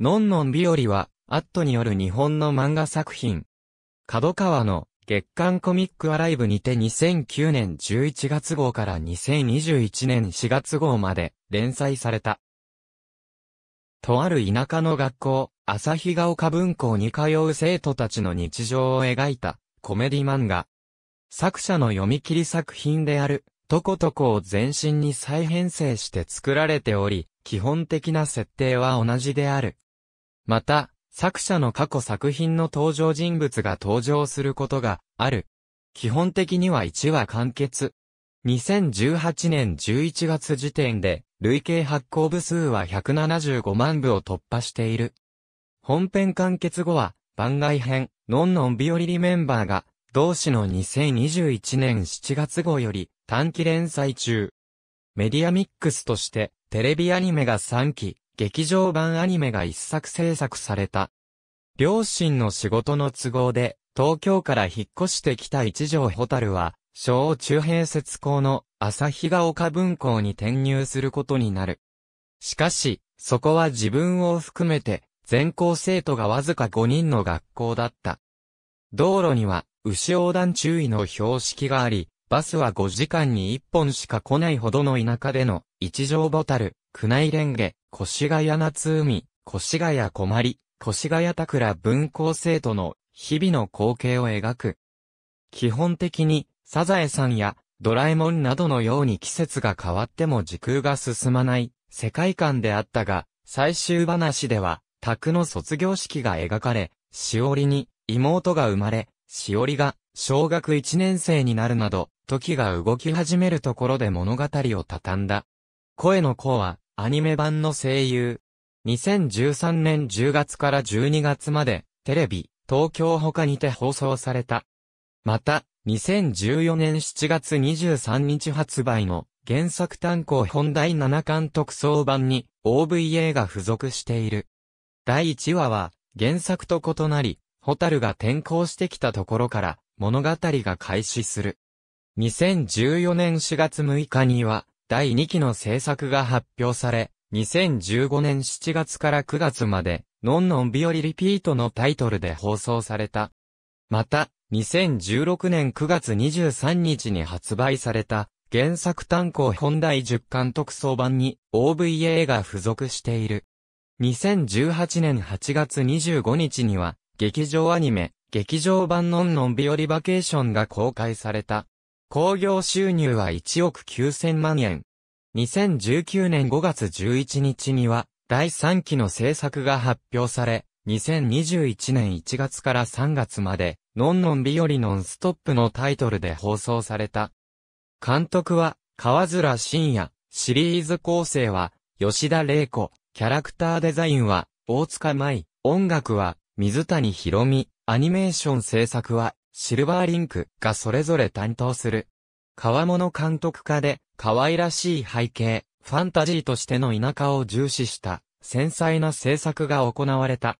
のんのんよりは、アットによる日本の漫画作品。角川の月刊コミックアライブにて2009年11月号から2021年4月号まで連載された。とある田舎の学校、旭が丘文校に通う生徒たちの日常を描いたコメディ漫画。作者の読み切り作品である、とことこを全身に再編成して作られており、基本的な設定は同じである。また、作者の過去作品の登場人物が登場することがある。基本的には1話完結。2018年11月時点で、累計発行部数は175万部を突破している。本編完結後は、番外編、のんのんよりリメンバーが、同誌の2021年7月号より短期連載中。メディアミックスとして、テレビアニメが3期、劇場版アニメが一作制作された。両親の仕事の都合で、東京から引っ越してきた一条ホタルは、小中平節校の日が丘文校に転入することになる。しかし、そこは自分を含めて、全校生徒がわずか5人の学校だった。道路には、牛横断注意の標識があり、バスは5時間に1本しか来ないほどの田舎での、一条ボタル、宮内レンゲ、越谷夏海、越谷小ま越谷桜文校生徒の日々の光景を描く。基本的に、サザエさんやドラえもんなどのように季節が変わっても時空が進まない世界観であったが、最終話では、宅の卒業式が描かれ、しおりに妹が生まれ、しおりが小学1年生になるなど、時が動き始めるところで物語を畳んだ。声の子は、アニメ版の声優。2013年10月から12月まで、テレビ、東京他にて放送された。また、2014年7月23日発売の原作単行本第7巻特装版に OVA が付属している。第1話は原作と異なり、ホタルが転校してきたところから物語が開始する。2014年4月6日には第2期の制作が発表され、2015年7月から9月まで、のんのんびよりリピートのタイトルで放送された。また、2016年9月23日に発売された、原作単行本第10巻特装版に OVA が付属している。2018年8月25日には、劇場アニメ、劇場版のんのんびよりバケーションが公開された。興行収入は1億9000万円。2019年5月11日には、第3期の制作が発表され、2021年1月から3月まで、のんのんよりノンストップのタイトルで放送された。監督は、河面深也、シリーズ構成は、吉田玲子、キャラクターデザインは、大塚舞、音楽は、水谷博美、アニメーション制作は、シルバーリンクがそれぞれ担当する。川物監督家で、可愛らしい背景、ファンタジーとしての田舎を重視した、繊細な制作が行われた。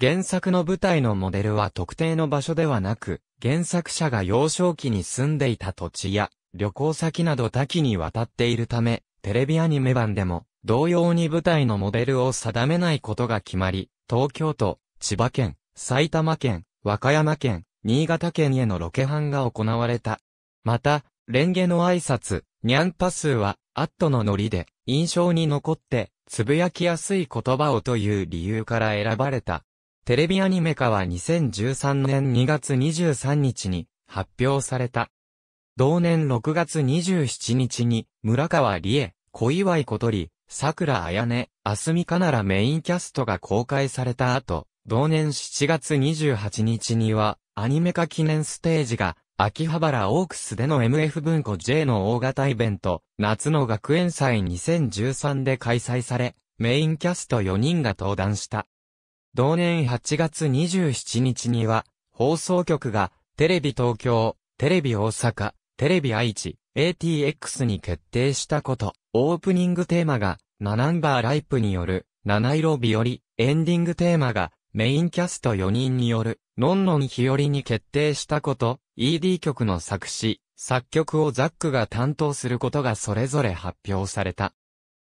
原作の舞台のモデルは特定の場所ではなく、原作者が幼少期に住んでいた土地や、旅行先など多岐にわたっているため、テレビアニメ版でも、同様に舞台のモデルを定めないことが決まり、東京都、千葉県、埼玉県、和歌山県、新潟県へのロケハンが行われた。また、レンゲの挨拶、ニャンパスーは、アットのノリで、印象に残って、つぶやきやすい言葉をという理由から選ばれた。テレビアニメ化は2013年2月23日に発表された。同年6月27日に村川理恵、小祝小鳥、桜彩音、あすみかならメインキャストが公開された後、同年7月28日にはアニメ化記念ステージが、秋葉原オークスでの MF 文庫 J の大型イベント、夏の学園祭2013で開催され、メインキャスト4人が登壇した。同年8月27日には、放送局が、テレビ東京、テレビ大阪、テレビ愛知、ATX に決定したこと、オープニングテーマが、ナナンバーライプによる、七色日和、エンディングテーマが、メインキャスト4人による、のんのん日和に決定したこと、ED 曲の作詞、作曲をザックが担当することがそれぞれ発表された。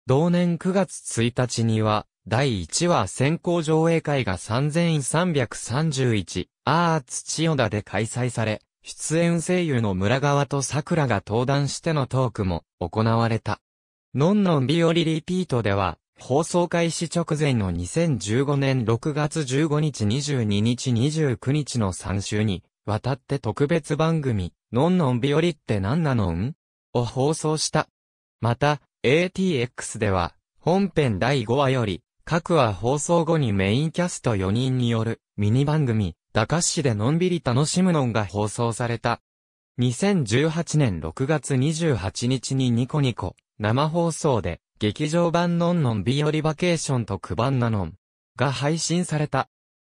同年9月1日には、第1話先行上映会が3331、アーツ千代田で開催され、出演声優の村川と桜が登壇してのトークも行われた。のんのん日和リピートでは、放送開始直前の2015年6月15日22日29日の3週に、わたって特別番組、のんのんびよりって何なのんを放送した。また、ATX では、本編第5話より、各話放送後にメインキャスト4人による、ミニ番組、駄菓子でのんびり楽しむのんが放送された。2018年6月28日にニコニコ、生放送で、劇場版のんのん日リバケーション特番なのんが配信された。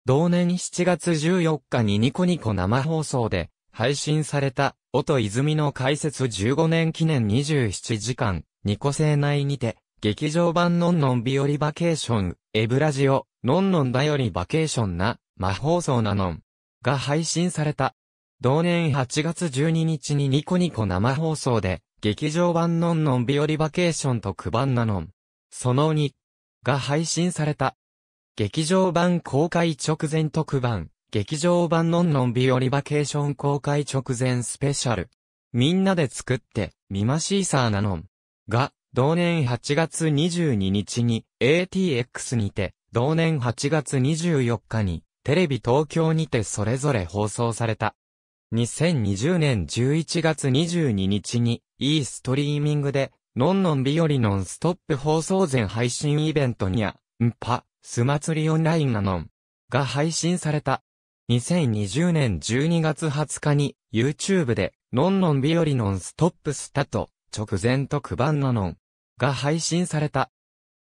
同年7月14日にニコニコ生放送で配信された、音泉の解説15年記念27時間、ニコ生内にて、劇場版のんのん日リバケーション、エブラジオ、のんのんだよりバケーションな、魔放送なのんが配信された。同年8月12日にニコニコ生放送で劇場版のんのんオリバケーション特番なのん。その2が配信された。劇場版公開直前特番、劇場版のんのんオリバケーション公開直前スペシャル。みんなで作って、みましーさーなのん。が、同年8月22日に ATX にて、同年8月24日にテレビ東京にてそれぞれ放送された。2020年11月22日に e ストリーミングで、のんのんびよりノンストップ放送前配信イベントにゃ、んぱ、す祭りオンラインなのん、が配信された。2020年12月20日に、YouTube で、のんのんびよりノンストップスタと、直前特番なのん、が配信された。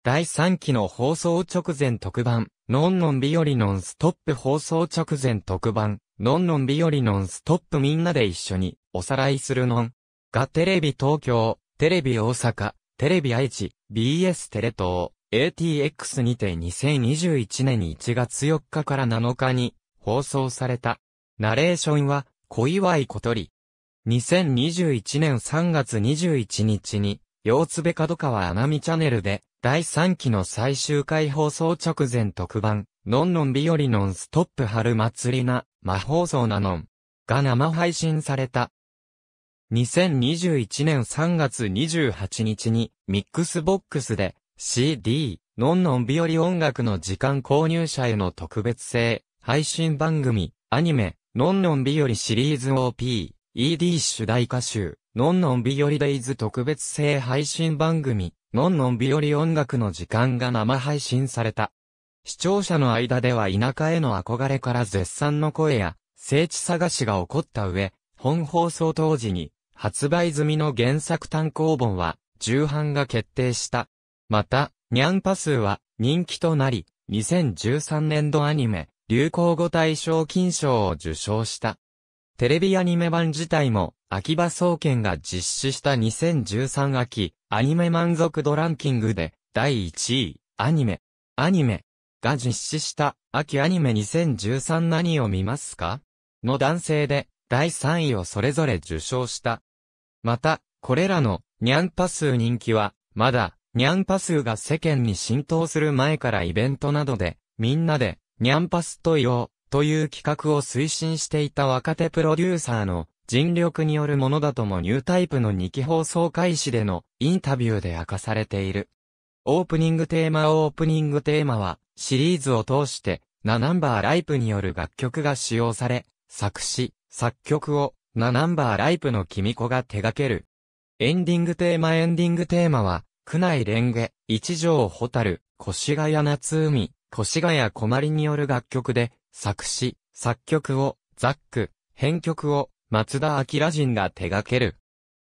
第3期の放送直前特番、のんのんびよりノンストップ放送直前特番、のんのんびよりノンストップみんなで一緒に、おさらいするのん。がテレビ東京、テレビ大阪、テレビ愛知、BS テレ東、ATX にて2021年1月4日から7日に放送された。ナレーションは小祝小鳥。2021年3月21日に、大津部角川なみ。チャンネルで、第3期の最終回放送直前特番、のんのんびよりのんストップ春祭りな、魔放送なのん、が生配信された。2021年3月28日に、ミックスボックスで、CD、のんのんびより音楽の時間購入者への特別性、配信番組、アニメ、のんのんびよりシリーズ OP、ED 主題歌集、のんのんびよりデイズ特別性配信番組、のんのんびより音楽の時間が生配信された。視聴者の間では田舎への憧れから絶賛の声や、聖地探しが起こった上、本放送当時に発売済みの原作単行本は、重版が決定した。また、ニャンパ数は人気となり、2013年度アニメ、流行語大賞金賞を受賞した。テレビアニメ版自体も、秋葉総研が実施した2013秋、アニメ満足度ランキングで、第1位、アニメ、アニメ、が実施した、秋アニメ2013何を見ますかの男性で、第3位をそれぞれ受賞した。また、これらのニャンパスー人気は、まだ、ニャンパスーが世間に浸透する前からイベントなどで、みんなで、ニャンパスといおう、という企画を推進していた若手プロデューサーの尽力によるものだともニュータイプの2期放送開始でのインタビューで明かされている。オープニングテーマオープニングテーマは、シリーズを通して、ナナンバーライプによる楽曲が使用され、作詞、作曲を、ナナンバーライプの君子が手掛ける。エンディングテーマエンディングテーマは、区内レンゲ、一条ホタル、越谷夏海、越谷小まりによる楽曲で、作詞、作曲を、ザック、編曲を、松田明人が手掛ける。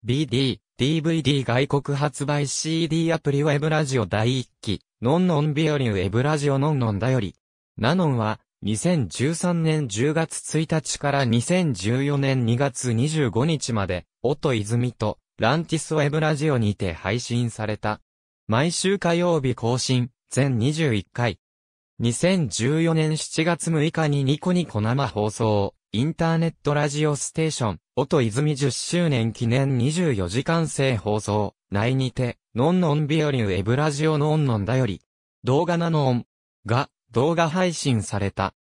BD、DVD 外国発売 CD アプリウェブラジオ第1期、ノンノンビオリウェブラジオノンノンだより。ナノンは、2013年10月1日から2014年2月25日まで、音泉とランティスウェブラジオにて配信された。毎週火曜日更新、全21回。2014年7月6日にニコニコ生放送、インターネットラジオステーション、音泉10周年記念24時間制放送、内にて、のんのんびよりウェブラジオのんのんだより、動画なのん、が、動画配信された。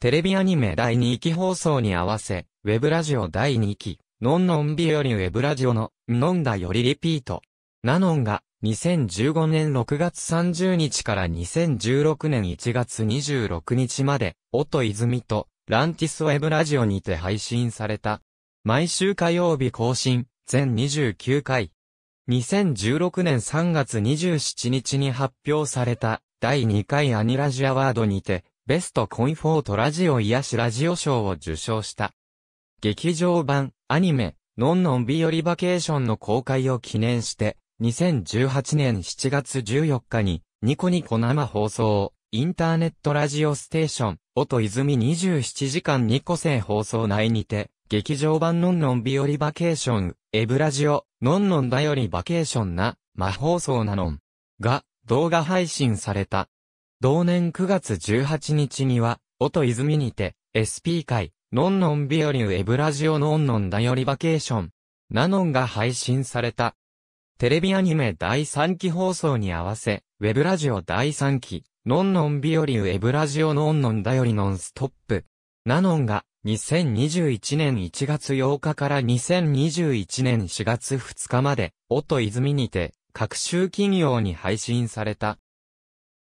テレビアニメ第2期放送に合わせ、ウェブラジオ第2期、のんのんびよりウェブラジオの、のんだよりリピート。ナノンが、2015年6月30日から2016年1月26日まで、音泉と、ランティスウェブラジオにて配信された。毎週火曜日更新、全29回。2016年3月27日に発表された第2回アニラジアワードにて、ベストコンフォートラジオ癒しラジオ賞を受賞した。劇場版、アニメ、のんのん日リバケーションの公開を記念して、2018年7月14日に、ニコニコ生放送、インターネットラジオステーション、音泉27時間ニコ生放送内にて、劇場版のんのん日リバケーション、エブラジオ、のんのんだよりバケーションな、魔法送なのん。が、動画配信された。同年9月18日には、音泉にて、SP 会、のんのんビオリューエブラジオのんのんだよりバケーション、ナノンが配信された。テレビアニメ第3期放送に合わせ、ウェブラジオ第3期、のんのんビオリューエブラジオのんのんだよりノンストップ。ナノンが、2021年1月8日から2021年4月2日まで、音泉にて、各州企業に配信された。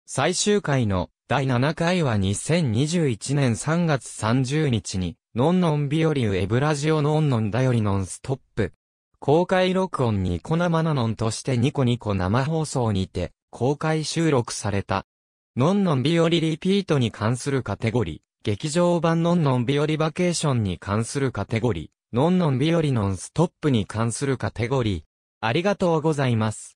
最終回の第7回は2021年3月30日に、のんのんよりウェブラジオのんのんだよりのんストップ。公開録音ニコ生なのんとしてニコニコ生放送にて、公開収録された。のんのんよりリピートに関するカテゴリー、劇場版のんのんよりバケーションに関するカテゴリー、のんのんよりのんストップに関するカテゴリー。ありがとうございます。